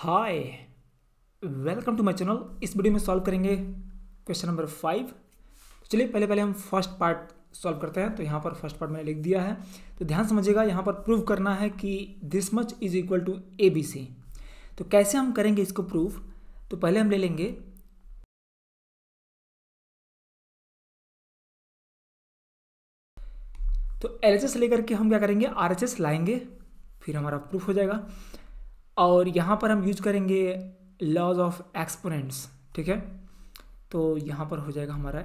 Hi welcome to my channel इस video में solve करेंगे क्वेश्चन नंबर फाइव चलिए पहले पहले हम फर्स्ट पार्ट सॉल्व करते हैं तो यहाँ पर फर्स्ट पार्ट मैंने लिख दिया है तो ध्यान समझिएगा यहाँ पर प्रूव करना है कि this much is equal to a B c तो कैसे हम करेंगे इसको प्रूव तो पहले हम ले लेंगे तो एल लेकर के हम क्या करेंगे आर लाएंगे फिर हमारा प्रूफ हो जाएगा और यहाँ पर हम यूज करेंगे लॉज ऑफ एक्सपोनेंट्स ठीक है तो यहाँ पर हो जाएगा हमारा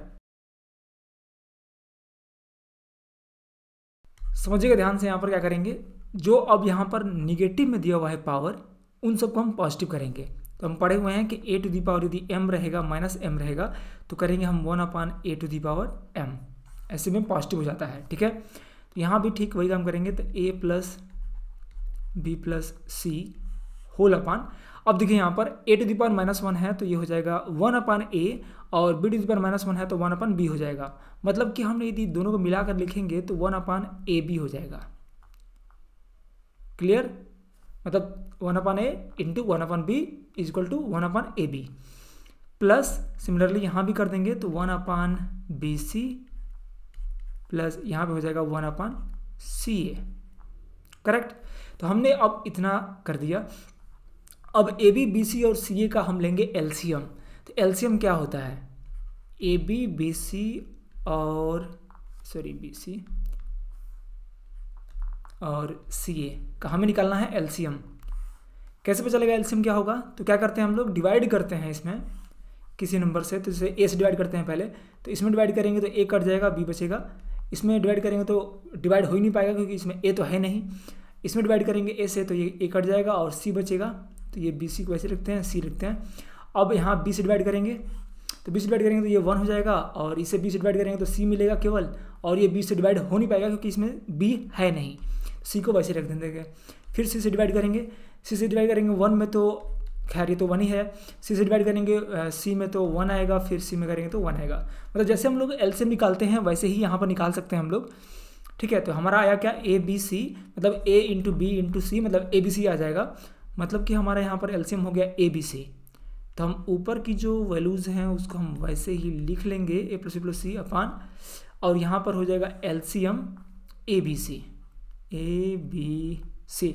समझिएगा ध्यान से यहाँ पर क्या करेंगे जो अब यहाँ पर निगेटिव में दिया हुआ है पावर उन सबको हम पॉजिटिव करेंगे तो हम पढ़े हुए हैं कि ए टू दी पावर यदि एम रहेगा माइनस एम रहेगा तो करेंगे हम one upon A to the power m ऐसे में पॉजिटिव हो जाता है ठीक है तो यहाँ भी ठीक वही काम करेंगे तो ए प्लस बी प्लस सी होल अपान अब देखिए यहाँ पर a to the minus one है तो ये हो जाएगा वन अपान ए और b to the minus one है तो वन अपान बी हो जाएगा मतलब कि हम यदि दोनों को मिलाकर लिखेंगे तो वन अपान ए बी हो जाएगा क्लियर मतलब one upon a into one upon b is equal to one upon A B plus similarly यहाँ भी कर देंगे तो one upon b c plus यहाँ पर हो जाएगा one upon C A correct तो हमने अब इतना कर दिया अब ए बी बी सी और सी ए का हम लेंगे एल्सियम तो एल्सियम क्या होता है ए बी बी सी और सॉरी बी सी और सी ए का हमें निकालना है एल्सियम कैसे पता चलेगा एल्सियम क्या होगा तो क्या करते हैं हम लोग डिवाइड करते हैं इसमें किसी नंबर से तो इसे ए से डिवाइड करते हैं पहले तो इसमें डिवाइड करेंगे तो ए कट जाएगा बी बचेगा इसमें डिवाइड करेंगे तो डिवाइड हो ही नहीं पाएगा क्योंकि इसमें ए तो है नहीं इसमें डिवाइड करेंगे ए से तो ये ए कट जाएगा और सी बचेगा तो ये बी सी को ऐसे रखते हैं सी रखते हैं अब यहाँ बी से डिवाइड करेंगे तो बी से डिवाइड करेंगे तो ये वन हो जाएगा और इसे बी से डिवाइड करेंगे तो सी मिलेगा केवल और ये बी से डिवाइड हो नहीं पाएगा क्योंकि इसमें बी है नहीं सी को वैसे रख देंगे फिर सी से डिवाइड करेंगे सी से डिवाइड करेंगे वन में तो खैर ये तो वन ही है सी से डिवाइड करेंगे सी में तो वन आएगा फिर सी में करेंगे तो वन आएगा मतलब जैसे हम लोग से निकालते हैं वैसे ही यहाँ पर निकाल सकते हैं हम लोग ठीक है तो हमारा आया क्या ए बी सी मतलब a into b into c मतलब ए बी सी आ जाएगा मतलब कि हमारा यहाँ पर एल्सियम हो गया ए बी सी तो हम ऊपर की जो वैल्यूज़ हैं उसको हम वैसे ही लिख लेंगे ए प्लस प्लस सी अपान और यहाँ पर हो जाएगा एल्सियम A B C A B C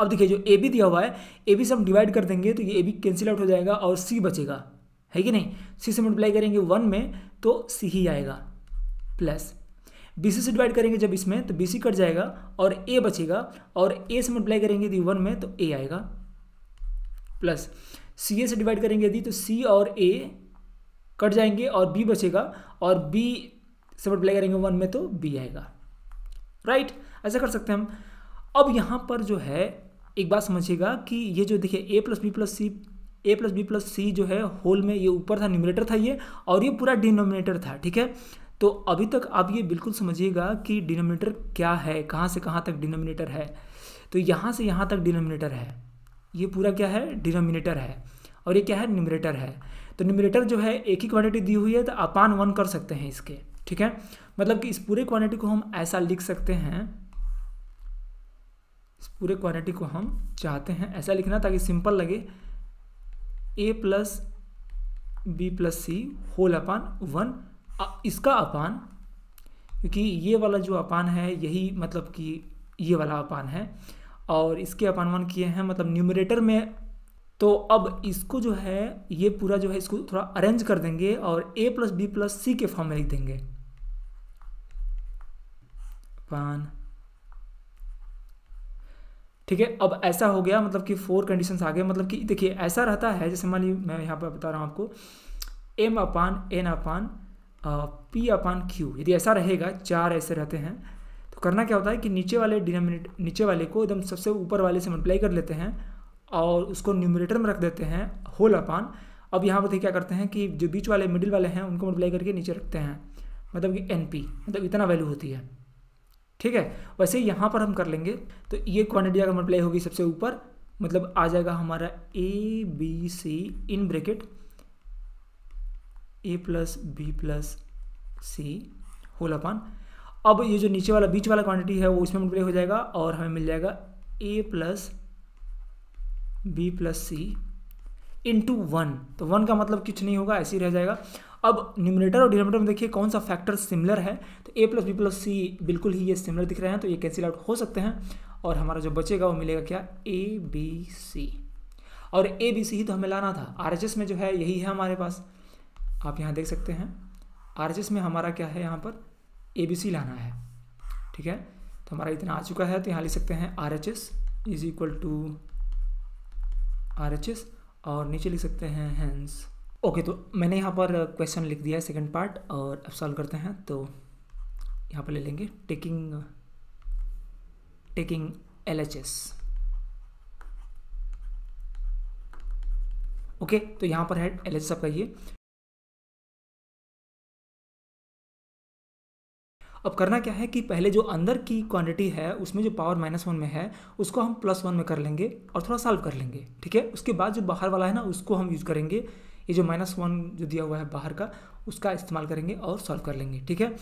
अब देखिए जो ए बी दिया हुआ है ए बी से हम डिवाइड कर देंगे तो ये ए बी कैंसिल आउट हो जाएगा और सी बचेगा है कि नहीं सी से मल्टीप्लाई करेंगे वन में तो सी ही आएगा प्लस बी से डिवाइड करेंगे जब इसमें तो बी कट जाएगा और ए बचेगा और ए से मल्टीप्लाई करेंगे यदि वन में तो ए आएगा प्लस सी ए से डिवाइड करेंगे यदि तो सी और ए कट जाएंगे और बी बचेगा और बी से मल्टीप्लाई करेंगे वन में तो बी आएगा राइट right? ऐसा कर सकते हैं हम अब यहाँ पर जो है एक बात समझिएगा कि ये जो देखिए a plus B plus c a plus B plus c जो है होल में ये ऊपर था न्यूमिनेटर था ये और ये पूरा डिनोमिनेटर था ठीक है तो अभी तक आप ये बिल्कुल समझिएगा कि डिनोमिनेटर क्या है कहाँ से कहाँ तक डिनोमिनेटर है तो यहाँ से यहाँ तक डिनोमिनेटर है ये पूरा क्या है डिनोमिनेटर है और ये क्या है निमरेटर है तो निमरेटर जो है एक ही क्वांटिटी दी हुई है तो अपान वन कर सकते हैं इसके ठीक है मतलब कि इस पूरे क्वांटिटी को हम ऐसा लिख सकते हैं इस पूरे क्वांटिटी को हम चाहते हैं ऐसा लिखना ताकि सिंपल लगे a plus B plus C whole upon one इसका अपान क्योंकि ये वाला जो अपान है यही मतलब कि ये वाला अपान है और इसके अपान वन किए हैं मतलब न्यूमरेटर में तो अब इसको जो है ये पूरा जो है इसको थोड़ा अरेंज कर देंगे और A plus B plus C के फॉर्म में लिख देंगे अपान ठीक है अब ऐसा हो गया मतलब कि फोर कंडीशंस आ गए मतलब कि देखिए ऐसा रहता है जैसे मान ली मैं यहाँ पर बता रहा हूँ आपको M upon N upon P upon Q यदि ऐसा रहेगा चार ऐसे रहते हैं तो करना क्या होता है कि नीचे वाले डिनोमिनेट नीचे वाले को एकदम सबसे ऊपर वाले से मल्टीप्लाई कर लेते हैं और उसको न्यूमिनेटर में रख देते हैं होल अपान अब यहाँ पर क्या करते हैं कि जो बीच वाले मिडिल वाले हैं उनको मल्टीप्लाई करके नीचे रखते हैं मतलब कि एन पी मतलब इतना वैल्यू होती है ठीक है वैसे यहाँ पर हम कर लेंगे तो ये क्वान्टिटी अगर मल्टीप्लाई होगी सबसे ऊपर मतलब आ जाएगा हमारा A B C in bracket A plus B plus C whole upon अब ये जो नीचे वाला बीच वाला क्वांटिटी है वो इसमें मल्टीप्लाई हो जाएगा और हमें मिल जाएगा A plus B plus C into one तो वन का मतलब कुछ नहीं होगा ऐसे ही रह जाएगा अब न्यूमिनेटर और डिनोमिनेटर में देखिए कौन सा फैक्टर सिमिलर है तो ए प्लस बी प्लस सी बिल्कुल ही ये सिमिलर दिख रहे हैं तो ये कैंसिल आउट हो सकते हैं और हमारा जो बचेगा वो मिलेगा क्या ए बी सी और ए बी सी ही तो हमें लाना था आर में जो है यही है हमारे पास आप यहाँ देख सकते हैं आर में हमारा क्या है यहाँ पर ए लाना है ठीक है तो हमारा इतना आ चुका है तो यहाँ लिख सकते हैं R H S is equal to R H S और नीचे लिख सकते हैं हैंस ओके तो मैंने यहाँ पर क्वेश्चन लिख दिया है सेकेंड पार्ट और अब सॉल्व करते हैं तो यहाँ पर ले लेंगे taking taking L H S okay तो यहाँ पर है एल एच एस आपका ये अब करना क्या है कि पहले जो अंदर की क्वांटिटी है उसमें जो पावर माइनस वन में है उसको हम प्लस वन में कर लेंगे और थोड़ा सॉल्व कर लेंगे ठीक है उसके बाद जो बाहर वाला है ना उसको हम यूज़ करेंगे ये जो माइनस वन जो दिया हुआ है बाहर का उसका इस्तेमाल करेंगे और सॉल्व कर लेंगे ठीक है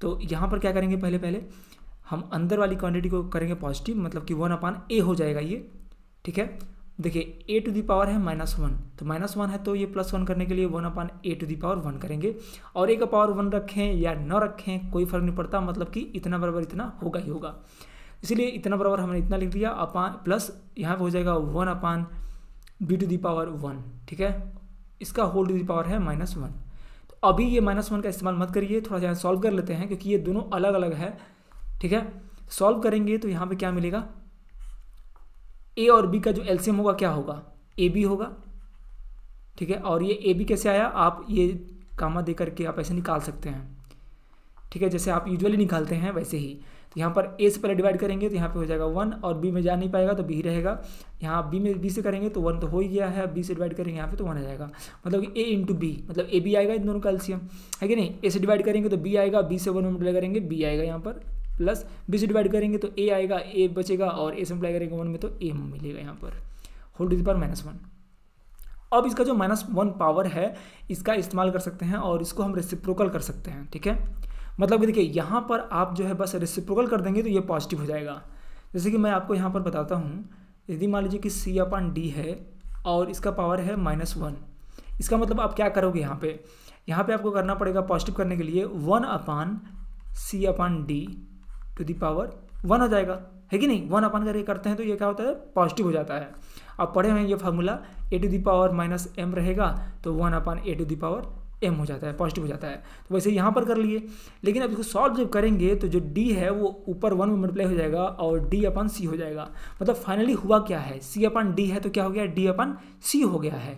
तो यहाँ पर क्या करेंगे पहले पहले हम अंदर वाली क्वान्टिटी को करेंगे पॉजिटिव मतलब कि वन अपान ए हो जाएगा ये ठीक है देखिए ए टू दी पावर है माइनस वन तो माइनस वन है तो ये प्लस वन करने के लिए one upon A to the power one करेंगे और ए का पावर वन रखें या न रखें कोई फर्क नहीं पड़ता मतलब कि इतना बराबर इतना होगा ही होगा इसीलिए इतना बराबर हमने इतना लिख दिया अपान प्लस यहाँ पर हो जाएगा one upon B to the power one ठीक है इसका होल टू दी पावर है माइनस वन तो अभी ये माइनस वन का इस्तेमाल मत करिए थोड़ा सा यहाँ सॉल्व कर लेते हैं क्योंकि ये दोनों अलग अलग है ठीक है सॉल्व करेंगे तो यहाँ पर क्या मिलेगा ए और बी का जो एल्सियम होगा क्या होगा ए बी होगा ठीक है और ये ए बी कैसे आया आप ये कामा दे करके आप ऐसे निकाल सकते हैं ठीक है जैसे आप यूजुअली निकालते हैं वैसे ही तो यहाँ पर ए से पहले डिवाइड करेंगे तो यहाँ पे हो जाएगा वन और बी में जा नहीं पाएगा तो बी रहेगा यहाँ बी में बी से करेंगे तो वन तो हो ही गया है बी से डिवाइड करेंगे यहाँ पे तो वन आ जाएगा मतलब ए इंटू बी मतलब ए बी आएगा इन दोनों का एल्सियम है कि नहीं ए से डिवाइड करेंगे तो बी आएगा बी से वन में डिवाइड करेंगे बी आएगा यहाँ पर प्लस से डिवाइड करेंगे तो ए आएगा ए बचेगा और ए से अप्लाई करेंगे वन में तो ए मिलेगा यहाँ पर whole to the power minus one अब इसका जो माइनस वन पावर है इसका इस्तेमाल कर सकते हैं और इसको हम रेसिप्रोकल कर सकते हैं ठीक है मतलब कि देखिए यहाँ पर आप जो है बस रेसिप्रोकल कर देंगे तो ये पॉजिटिव हो जाएगा जैसे कि मैं आपको यहाँ पर बताता हूँ यदि मान लीजिए कि सी अपन डी है और इसका पावर है माइनस वन इसका मतलब आप क्या करोगे यहाँ पे यहाँ पे आपको करना पड़ेगा पॉजिटिव करने के लिए one upon C upon D to power one हो जाएगा है कि नहीं वन अपन करके करते हैं तो ये क्या होता है पॉजिटिव हो जाता है अब पढ़े हुए ये formula A to the power minus M रहेगा तो one upon A to the power M हो जाता है पॉजिटिव हो जाता है तो वैसे यहाँ पर कर लिए लेकिन अब इसको सॉल्व जब करेंगे तो जो डी है वो ऊपर वन में मल्टीप्लाई हो जाएगा और डी अपन सी हो जाएगा मतलब फाइनली हुआ क्या है सी अपन डी है तो क्या हो गया डी अपन सी हो गया है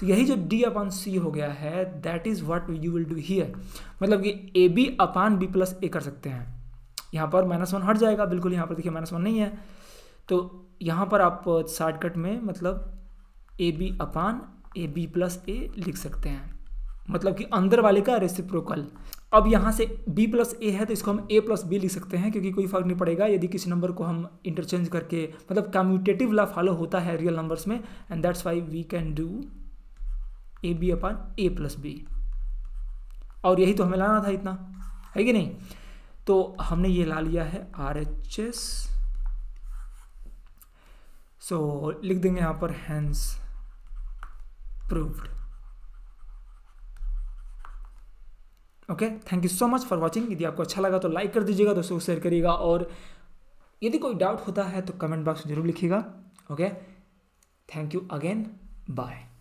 तो यही जो डी अपन सी हो गया है that is what you will do here मतलब कि A B upon B plus A कर सकते हैं यहाँ पर माइनस वन हट जाएगा बिल्कुल यहाँ पर देखिए माइनस वन नहीं है तो यहाँ पर आप शॉर्टकट में मतलब ए B upon A B plus A लिख सकते हैं मतलब कि अंदर वाले का रेसिप्रोकल अब यहाँ से b प्लस ए है तो इसको हम a प्लस बी लिख सकते हैं क्योंकि कोई फर्क नहीं पड़ेगा यदि किसी नंबर को हम इंटरचेंज करके मतलब कम्यूटेटिव ला फॉलो होता है रियल नंबर्स में and that's why we can do A B upon A plus B और यही तो हमें लाना था इतना है कि नहीं तो हमने ये ला लिया है आर एच एस सो लिख देंगे यहां पर hence proved okay thank you so much for watching यदि आपको अच्छा लगा तो लाइक कर दीजिएगा दोस्तों को शेयर करिएगा और यदि कोई डाउट होता है तो कमेंट बॉक्स में जरूर लिखिएगा okay thank you again bye